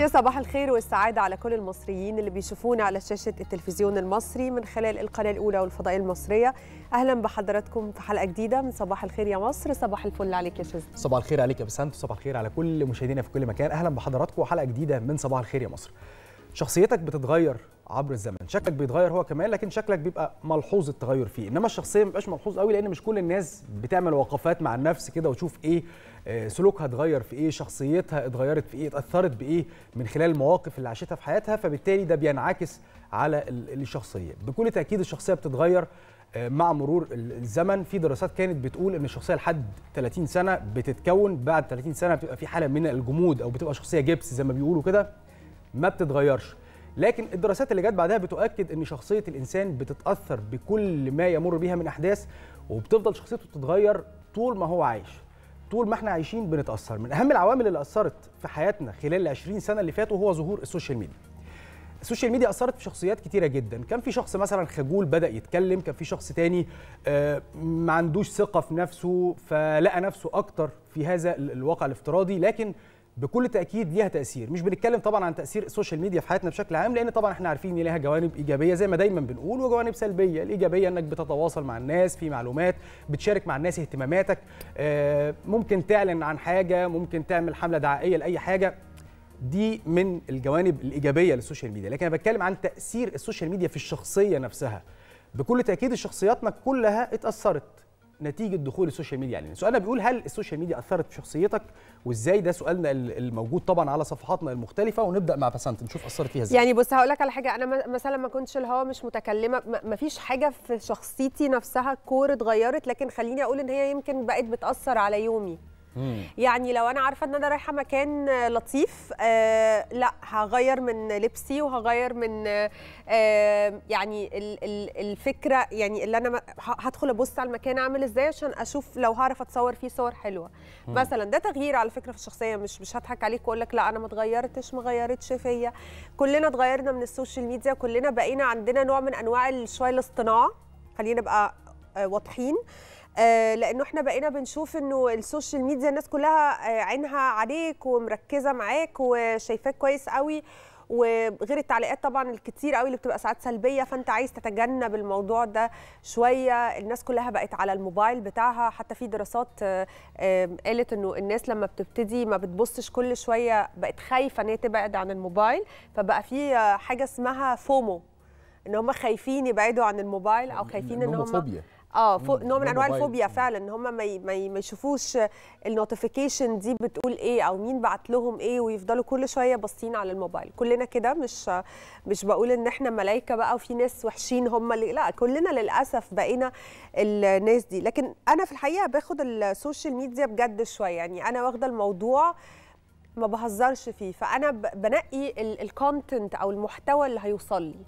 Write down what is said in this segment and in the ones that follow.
يا صباح الخير والسعادة على كل المصريين اللي بيشوفونا على شاشة التلفزيون المصري من خلال القناة الأولى والفضائية المصرية أهلا بحضراتكم في حلقة جديدة من صباح الخير يا مصر صباح الفل عليك يا شزن صباح الخير عليك يا بسنت صباح الخير على كل مشاهدينا في كل مكان أهلا بحضراتكم وحلقة جديدة من صباح الخير يا مصر شخصيتك بتتغير عبر الزمن شكلك بيتغير هو كمان لكن شكلك بيبقى ملحوظ التغير فيه انما الشخصيه ما ملحوظ قوي لان مش كل الناس بتعمل وقفات مع النفس كده وتشوف ايه آه، سلوكها اتغير في ايه شخصيتها اتغيرت في ايه اتاثرت بايه من خلال المواقف اللي عاشتها في حياتها فبالتالي ده بينعكس على الشخصيه بكل تاكيد الشخصيه بتتغير آه، مع مرور الزمن في دراسات كانت بتقول ان الشخصيه لحد 30 سنه بتتكون بعد 30 سنه بتبقى في حاله من الجمود او بتبقى شخصيه جبس زي ما بيقولوا كده ما بتتغيرش لكن الدراسات اللي جت بعدها بتؤكد ان شخصيه الانسان بتتاثر بكل ما يمر بيها من احداث وبتفضل شخصيته تتغير طول ما هو عايش طول ما احنا عايشين بنتاثر من اهم العوامل اللي اثرت في حياتنا خلال ال 20 سنه اللي فاتوا هو ظهور السوشيال ميديا السوشيال ميديا اثرت في شخصيات كتيره جدا كان في شخص مثلا خجول بدا يتكلم كان في شخص تاني آه، ما عندوش ثقه في نفسه فلقى نفسه اكتر في هذا الواقع الافتراضي لكن بكل تاكيد ليها تاثير مش بنتكلم طبعا عن تاثير السوشيال ميديا في حياتنا بشكل عام لان طبعا احنا عارفين ان ليها جوانب ايجابيه زي ما دايما بنقول وجوانب سلبيه الايجابيه انك بتتواصل مع الناس في معلومات بتشارك مع الناس اهتماماتك آه، ممكن تعلن عن حاجه ممكن تعمل حمله دعائيه لاي حاجه دي من الجوانب الايجابيه للسوشيال ميديا لكن انا بتكلم عن تاثير السوشيال ميديا في الشخصيه نفسها بكل تاكيد شخصياتنا كلها اتاثرت نتيجه دخول السوشيال ميديا علينا يعني سؤالنا بيقول هل السوشيال ميديا اثرت في شخصيتك وازاي ده سؤالنا الموجود طبعا على صفحاتنا المختلفه ونبدا مع بسنت نشوف اثرت فيها ازاي يعني بص هقول لك على حاجه انا مثلا ما كنتش اللي مش متكلمه ما فيش حاجه في شخصيتي نفسها كور اتغيرت لكن خليني اقول ان هي يمكن بقت بتاثر على يومي يعني لو انا عارفه ان انا رايحه مكان لطيف آه لا هغير من لبسي وهغير من آه يعني الفكره يعني اللي انا هدخل ابص على المكان عامل ازاي عشان اشوف لو هعرف اتصور فيه صور حلوه مم. مثلا ده تغيير على فكره في الشخصيه مش مش هضحك عليك واقول لك لا انا ما اتغيرتش ما غيرتش فيا كلنا اتغيرنا من السوشيال ميديا كلنا بقينا عندنا نوع من انواع شويه الاصطناع خلينا نبقى آه، واضحين آه، لانه احنا بقينا بنشوف انه السوشيال ميديا الناس كلها آه، عينها عليك ومركزه معاك وشايفاك كويس قوي وغير التعليقات طبعا الكتير قوي اللي بتبقى ساعات سلبيه فانت عايز تتجنب الموضوع ده شويه الناس كلها بقت على الموبايل بتاعها حتى في دراسات آه، قالت انه الناس لما بتبتدي ما بتبصش كل شويه بقت خايفه ان هي تبعد عن الموبايل فبقى في حاجه اسمها فومو ان هم خايفين يبعدوا عن الموبايل او خايفين ان هم اه فو... نوع من انواع الفوبيا فعلا ان هم ما, ي... ما يشوفوش النوتيفيكيشن دي بتقول ايه او مين بعت لهم ايه ويفضلوا كل شويه باصين على الموبايل كلنا كده مش مش بقول ان احنا ملايكه بقى وفي ناس وحشين هم اللي لا كلنا للاسف بقينا الناس دي لكن انا في الحقيقه باخد السوشيال ميديا بجد شويه يعني انا واخده الموضوع ما بهزرش فيه فانا بنقي الكونتنت او المحتوى اللي هيوصل لي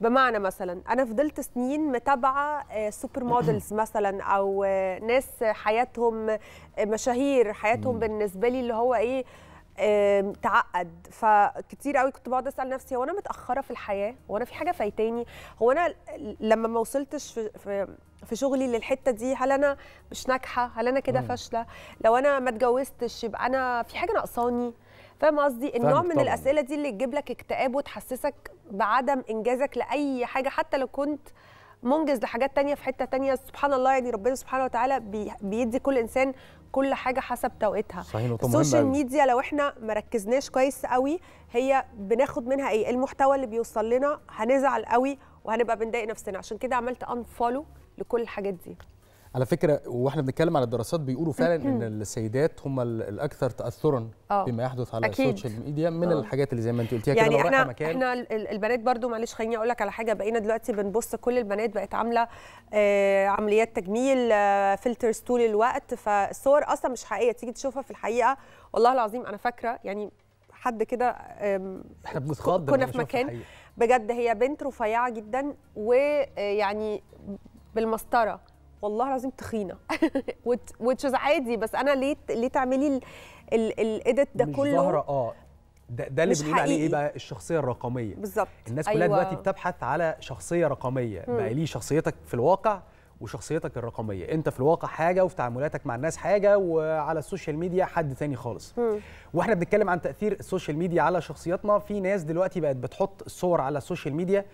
بمعنى مثلا انا فضلت سنين متابعه سوبر آه، مودلز مثلا او آه، ناس حياتهم آه، مشاهير حياتهم بالنسبه لي اللي هو ايه تعقد فكتير قوي كنت بقعد اسال نفسي هو انا متاخره في الحياه هو انا في حاجه فايتاني هو انا لما ما وصلتش في, في في شغلي للحته دي هل انا مش ناجحه هل انا كده فاشله لو انا ما اتجوزتش يبقى انا في حاجه ناقصاني فاهم قصدي النوع من طبعًا. الاسئله دي اللي تجيب لك اكتئاب وتحسسك بعدم انجازك لاي حاجه حتى لو كنت منجز لحاجات تانية في حته تانية سبحان الله يعني ربنا سبحانه وتعالى بيدي كل انسان كل حاجه حسب توقيتها صحيح السوشيال ميديا لو احنا ما ركزناش كويس قوي هي بناخد منها ايه المحتوى اللي بيوصل لنا هنزعل قوي وهنبقى بنضايق نفسنا عشان كده عملت انفولو لكل الحاجات دي على فكره واحنا بنتكلم على الدراسات بيقولوا فعلا ان السيدات هم الاكثر تاثرا آه. بما يحدث على أكيد. السوشيال ميديا من أوه. الحاجات اللي زي ما انت قلتيها يعني كده احنا مكان احنا البنات برضو معلش خليني اقول لك على حاجه بقينا دلوقتي بنبص كل البنات بقت عامله آه عمليات تجميل آه فلترز طول الوقت فالصور اصلا مش حقيقيه تيجي تشوفها في الحقيقه والله العظيم انا فاكره يعني حد كده احنا بنتخض كنا في مكان بجد هي بنت رفيعه جدا ويعني بالمسطره والله العظيم تخينه وتش عادي بس انا ليه ليه تعملي الايديت ده مش كله اه ده, ده اللي بنقول عليه ايه بقى الشخصيه الرقميه بالظبط الناس كلها أيوة. دلوقتي بتبحث على شخصيه رقميه مم. بقى ليه شخصيتك في الواقع وشخصيتك الرقميه انت في الواقع حاجه وفي تعاملاتك مع الناس حاجه وعلى السوشيال ميديا حد تاني خالص مم. واحنا بنتكلم عن تاثير السوشيال ميديا على شخصياتنا في ناس دلوقتي بقت بتحط الصور على السوشيال ميديا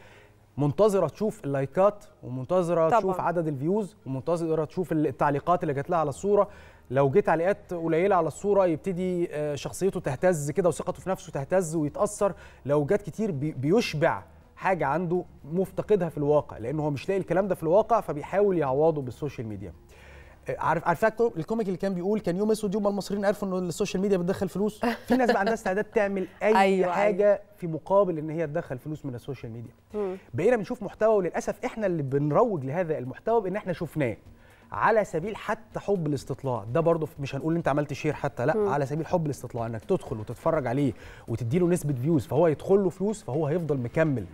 منتظره تشوف اللايكات ومنتظره طبعًا. تشوف عدد الفيوز ومنتظره تشوف التعليقات اللي جات لها على الصوره لو جه تعليقات قليله على الصوره يبتدي آه، شخصيته تهتز كده وثقته في نفسه تهتز ويتاثر لو جات كتير بيشبع حاجه عنده مفتقدها في الواقع لان هو مش لاقي الكلام ده في الواقع فبيحاول يعوضه بالسوشيال ميديا عارف عارف الكوميك اللي كان بيقول كان يوم اسود يوم ما المصريين عرفوا ان السوشيال ميديا بتدخل فلوس في ناس بقى عندها استعداد تعمل اي أيوة حاجه أيوة. في مقابل ان هي تدخل فلوس من السوشيال ميديا بقينا بنشوف محتوى وللاسف احنا اللي بنروج لهذا المحتوى بان احنا شفناه على سبيل حتى حب الاستطلاع ده برضه مش هنقول انت عملت شير حتى لا م. على سبيل حب الاستطلاع انك تدخل وتتفرج عليه وتدي له نسبه فيوز فهو يدخل له فلوس فهو هيفضل مكمل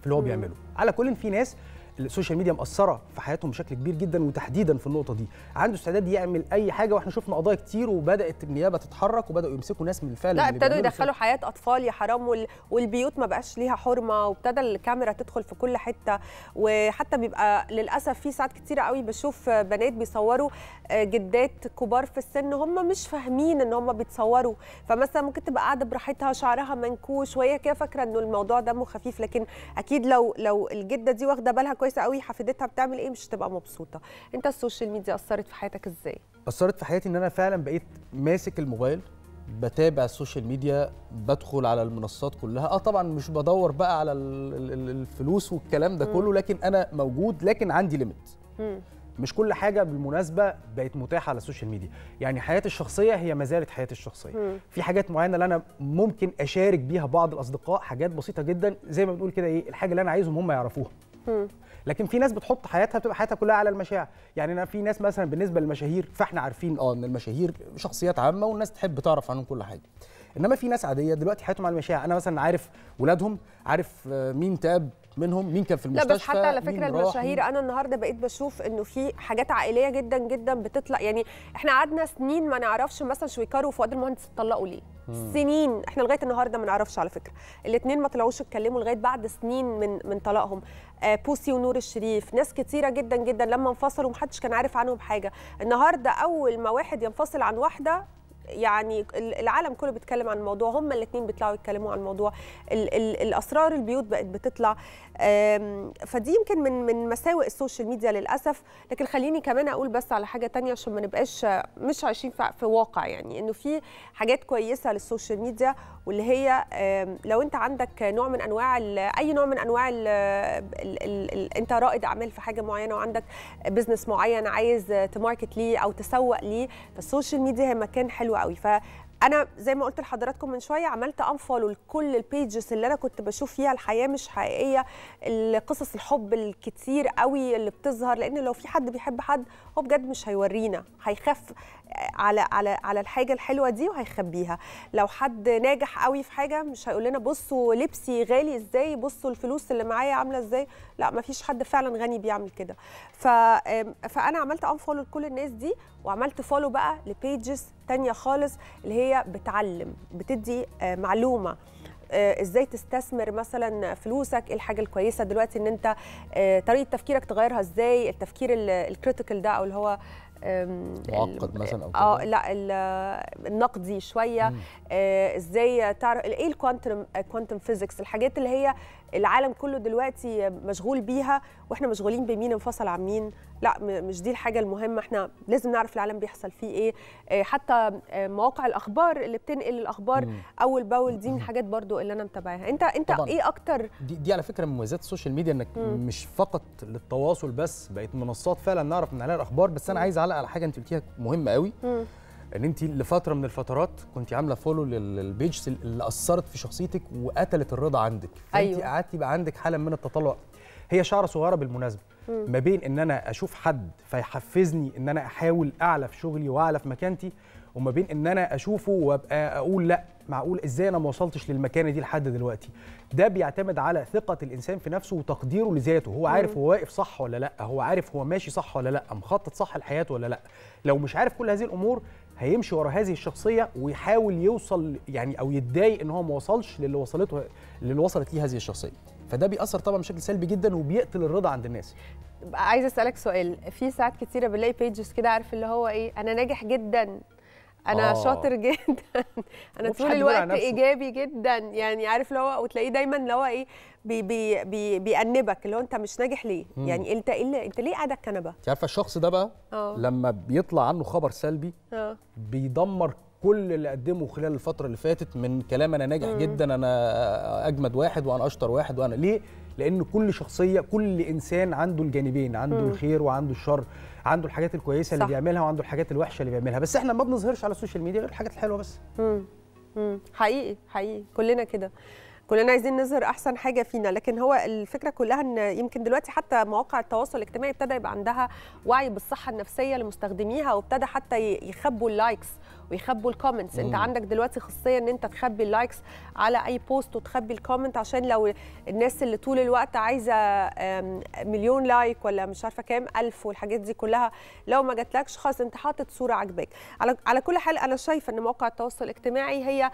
في اللي هو بيعمله على كل في ناس السوشيال ميديا مأثره في حياتهم بشكل كبير جدا وتحديدا في النقطه دي عنده استعداد يعمل اي حاجه واحنا شفنا قضايا كتير وبدات النيابه تتحرك وبداوا يمسكوا ناس من الفعل لا ابتدوا يدخلوا حياه اطفال يا حرام والبيوت ما بقاش ليها حرمه وابتدى الكاميرا تدخل في كل حته وحتى بيبقى للاسف في ساعات كتيره قوي بشوف بنات بيصوروا آه، جدات كبار في السن هم مش فاهمين ان هم بيتصوروا فمثلا ممكن تبقى قاعده براحتها شعرها منكوش وهي كده فاكره انه الموضوع دمه خفيف لكن اكيد لو لو الجده دي واخده بالها كويس كويسه قوي حفيدتها بتعمل ايه مش هتبقى مبسوطه انت السوشيال ميديا اثرت في حياتك ازاي اثرت في حياتي ان انا فعلا بقيت ماسك الموبايل بتابع السوشيال ميديا بدخل على المنصات كلها اه طبعا مش بدور بقى على الفلوس والكلام ده كله لكن انا موجود لكن عندي ليميت مش كل حاجه بالمناسبه بقت متاحه على السوشيال ميديا يعني حياتي الشخصيه هي ما زالت حياتي الشخصيه في حاجات معينه اللي انا ممكن اشارك بيها بعض الاصدقاء حاجات بسيطه جدا زي ما بنقول كده ايه الحاجه اللي انا عايزهم هم يعرفوها لكن في ناس بتحط حياتها بتبقى حياتها كلها على المشاع يعني انا في ناس مثلا بالنسبه للمشاهير فاحنا عارفين اه ان المشاهير شخصيات عامه والناس تحب تعرف عنهم كل حاجه انما في ناس عاديه دلوقتي حياتهم على المشاع انا مثلا عارف ولادهم عارف آه مين تاب منهم مين كان في المستشفى لا بس حتى على فكره المشاهير انا النهارده بقيت بشوف انه في حاجات عائليه جدا جدا بتطلع يعني احنا قعدنا سنين ما نعرفش مثلا شويكار وفؤاد المهندس اتطلقوا ليه سنين احنا لغايه النهارده ما نعرفش على فكره الاثنين ما طلعوش اتكلموا لغايه بعد سنين من من طلاقهم آه بوسي ونور الشريف ناس كتيره جدا جدا لما انفصلوا محدش كان عارف عنهم حاجه النهارده اول ما واحد ينفصل عن واحده يعني العالم كله بيتكلم عن الموضوع هم الاثنين بيطلعوا يتكلموا عن الموضوع ال ال الاسرار البيوت بقت بتطلع فدي يمكن من من مساوئ السوشيال ميديا للاسف لكن خليني كمان اقول بس على حاجه تانية عشان ما نبقاش مش عايشين في واقع يعني انه في حاجات كويسه للسوشيال ميديا واللي هي لو انت عندك نوع من انواع اي نوع من انواع الـ الـ الـ الـ انت رائد اعمال في حاجه معينه وعندك بزنس معين عايز تماركت ليه او تسوق ليه فالسوشيال ميديا هي مكان حلو حلوه قوي فانا زي ما قلت لحضراتكم من شويه عملت انفولو لكل البيجز اللي انا كنت بشوف فيها الحياه مش حقيقيه القصص الحب الكتير قوي اللي بتظهر لان لو في حد بيحب حد هو بجد مش هيورينا هيخاف على على على الحاجه الحلوه دي وهيخبيها لو حد ناجح قوي في حاجه مش هيقول لنا بصوا لبسي غالي ازاي بصوا الفلوس اللي معايا عامله ازاي لا ما فيش حد فعلا غني بيعمل كده فانا عملت انفولو لكل الناس دي وعملت فولو بقى لبيجز تانية خالص اللي هي بتعلم بتدي آه، معلومة آه، ازاي تستثمر مثلا فلوسك إيه الحاجه الكويسه دلوقتي ان انت آه، طريقه تفكيرك تغيرها ازاي التفكير الكريتيكال ده او اللي هو معقد مثلا او اه لا النقدي شويه ازاي تعرف ايه الكوانتم كوانتم فيزيكس الحاجات اللي هي العالم كله دلوقتي مشغول بيها واحنا مشغولين بمين انفصل عن مين لا مش دي الحاجه المهمه احنا لازم نعرف العالم بيحصل فيه ايه آه، حتى آه، مواقع الاخبار اللي بتنقل الاخبار مم. اول باول دي من الحاجات برضو اللي انا متابعاها انت انت طبعًا. ايه اكتر دي, دي على فكره من مميزات السوشيال ميديا انك مم. مش فقط للتواصل بس بقت منصات فعلا نعرف من عليها الاخبار بس انا مم. عايز اعلق على حاجه انت قلتيها مهمه قوي مم. ان انت لفتره من الفترات كنت عامله فولو للبيج اللي اثرت في شخصيتك وقتلت الرضا عندك فانت أيوة. قعدت يبقى عندك حاله من التطلع هي شعره صغيره بالمناسبه ما بين ان انا اشوف حد فيحفزني ان انا احاول اعلى في شغلي واعلى في مكانتي وما بين ان انا اشوفه وابقى اقول لا معقول ازاي انا ما وصلتش للمكانه دي لحد دلوقتي ده بيعتمد على ثقه الانسان في نفسه وتقديره لذاته هو عارف هو واقف صح ولا لا هو عارف هو ماشي صح ولا لا مخطط صح لحياته ولا لا لو مش عارف كل هذه الامور هيمشي ورا هذه الشخصيه ويحاول يوصل يعني او يتضايق ان هو ما وصلش للي وصلته للي وصلت ليه هذه الشخصيه فده بيأثر طبعا بشكل سلبي جدا وبيقتل الرضا عند الناس عايزه اسالك سؤال في ساعات كتيره بنلاقي بيجز كده عارف اللي هو ايه انا ناجح جدا انا آه. شاطر جدا انا طول الوقت ايجابي جدا يعني عارف اللي هو وتلاقيه دايما اللي هو ايه بي بي بي بيأنبك اللي هو انت مش ناجح ليه مم. يعني انت ايه انت ليه قاعد على الكنبه انت عارفه الشخص ده بقى أوه. لما بيطلع عنه خبر سلبي أوه. بيدمر كل اللي قدمه خلال الفتره اللي فاتت من كلام انا ناجح مم. جدا انا اجمد واحد وانا اشطر واحد وانا ليه لان كل شخصيه كل انسان عنده الجانبين عنده م. الخير وعنده الشر عنده الحاجات الكويسه اللي صح. بيعملها وعنده الحاجات الوحشه اللي بيعملها بس احنا ما بنظهرش على السوشيال ميديا غير الحاجات الحلوه بس م. م. حقيقي حقيقي كلنا كده كلنا عايزين نظهر احسن حاجه فينا لكن هو الفكره كلها ان يمكن دلوقتي حتى مواقع التواصل الاجتماعي ابتدى يبقى عندها وعي بالصحه النفسيه لمستخدميها وابتدى حتى يخبوا اللايكس ويخبوا الكومنتس انت عندك دلوقتي خاصيه ان انت تخبي اللايكس على اي بوست وتخبي الكومنت عشان لو الناس اللي طول الوقت عايزه مليون لايك ولا مش عارفه كام الف والحاجات دي كلها لو ما جاتلكش خلاص انت حاطط صوره عجباك على على كل حال انا شايفه ان مواقع التواصل الاجتماعي هي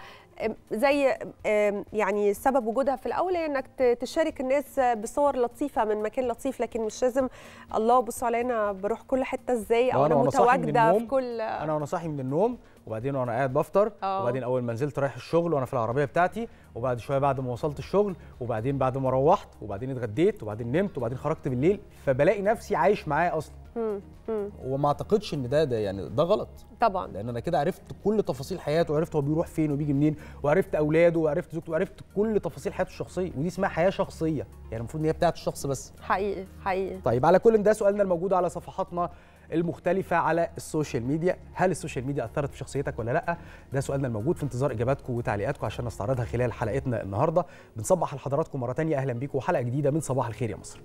زي يعني سبب وجودها في الاول هي انك تشارك الناس بصور لطيفه من مكان لطيف لكن مش لازم الله بصوا علينا بروح كل حته ازاي او انا متواجده في كل انا وانا صاحي من النوم وبعدين وانا قاعد بفطر آه. وبعدين اول ما نزلت رايح الشغل وانا في العربيه بتاعتي وبعد شويه بعد ما وصلت الشغل وبعدين بعد ما روحت وبعدين اتغديت وبعدين نمت وبعدين خرجت بالليل فبلاقي نفسي عايش معاه اصلا وما اعتقدش ان ده ده يعني ده غلط طبعا لان انا كده عرفت كل تفاصيل حياته وعرفت هو بيروح فين وبيجي منين وعرفت اولاده وعرفت زوجته وعرفت كل تفاصيل حياته الشخصيه ودي اسمها حياه شخصيه يعني المفروض ان هي بتاعه الشخص بس حقيقي حقيقي طيب على كل ده سؤالنا الموجود على صفحاتنا المختلفة على السوشيال ميديا هل السوشيال ميديا أثرت في شخصيتك ولا لأ ده سؤالنا الموجود في انتظار إجاباتكم وتعليقاتكم عشان نستعرضها خلال حلقتنا النهاردة بنصبح لحضراتكم مرة تانية أهلا بيكم وحلقة جديدة من صباح الخير يا مصر